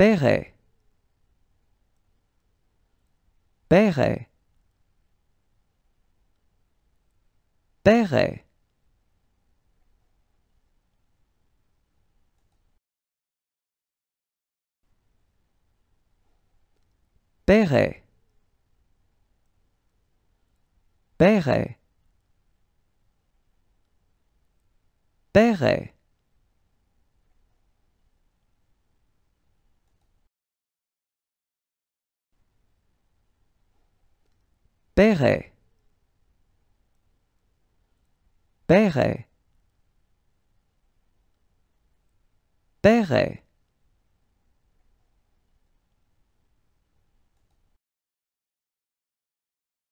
Père. Père. Père. Père. Père. Père. Père père père.